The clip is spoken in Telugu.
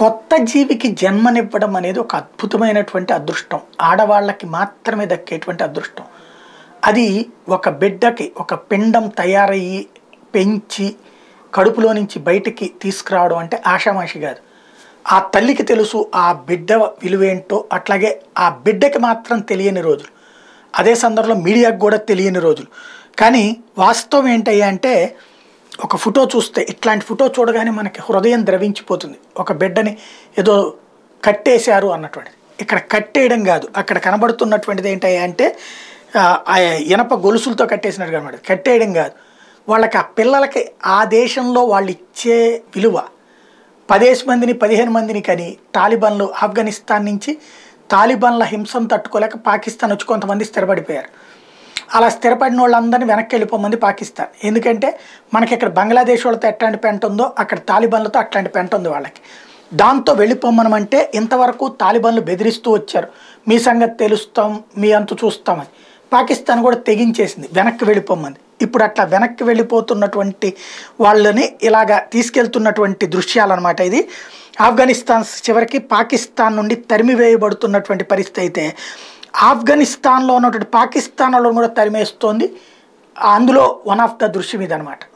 కొత్త జీవికి జన్మనివ్వడం అనేది ఒక అద్భుతమైనటువంటి అదృష్టం ఆడవాళ్ళకి మాత్రమే దక్కేటువంటి అదృష్టం అది ఒక బిడ్డకి ఒక పిండం తయారయ్యి పెంచి కడుపులో నుంచి బయటికి తీసుకురావడం అంటే ఆషామాషి కాదు ఆ తల్లికి తెలుసు ఆ బిడ్డ విలువేంటో అట్లాగే ఆ బిడ్డకి మాత్రం తెలియని రోజులు అదే సందర్భంలో మీడియాకు కూడా తెలియని రోజులు కానీ వాస్తవం ఏంటయ్యా అంటే ఒక ఫోటో చూస్తే ఇట్లాంటి ఫోటో చూడగానే మనకి హృదయం ద్రవించిపోతుంది ఒక బిడ్డని ఏదో కట్టేశారు అన్నటువంటిది ఇక్కడ కట్టేయడం కాదు అక్కడ కనబడుతున్నటువంటిది ఏంటి అంటే ఆ ఇనప గొలుసులతో కట్టేసినట్టు కనబడి కట్టేయడం కాదు వాళ్ళకి ఆ పిల్లలకి ఆ దేశంలో వాళ్ళు ఇచ్చే విలువ పదేసి మందిని పదిహేను మందిని కానీ తాలిబన్లు ఆఫ్ఘనిస్తాన్ నుంచి తాలిబన్ల హింసను తట్టుకోలేక పాకిస్తాన్ వచ్చి కొంతమంది స్థిరపడిపోయారు అలా స్థిరపడిన వాళ్ళందరినీ వెనక్కి వెళ్ళిపోమంది పాకిస్తాన్ ఎందుకంటే మనకి ఇక్కడ బంగ్లాదేశ్ వాళ్ళతో ఎట్లాంటి పెంట ఉందో అక్కడ తాలిబాన్లతో అట్లాంటి పెంట ఉంది వాళ్ళకి దాంతో అంటే ఇంతవరకు తాలిబాన్లు బెదిరిస్తూ వచ్చారు మీ సంగతి తెలుస్తాం మీ అంతు చూస్తామని పాకిస్తాన్ కూడా తెగించేసింది వెనక్కి వెళ్ళిపోమ్మంది ఇప్పుడు అట్లా వెనక్కి వెళ్ళిపోతున్నటువంటి వాళ్ళని ఇలాగ తీసుకెళ్తున్నటువంటి దృశ్యాలన్నమాట ఇది ఆఫ్ఘనిస్తాన్ చివరికి పాకిస్తాన్ నుండి తరిమివేయబడుతున్నటువంటి పరిస్థితి అయితే ఆఫ్ఘనిస్తాన్లో ఉన్నటువంటి పాకిస్తాన్లో కూడా తరిమేస్తోంది అందులో వన్ ఆఫ్ ద దృశ్యం ఇదనమాట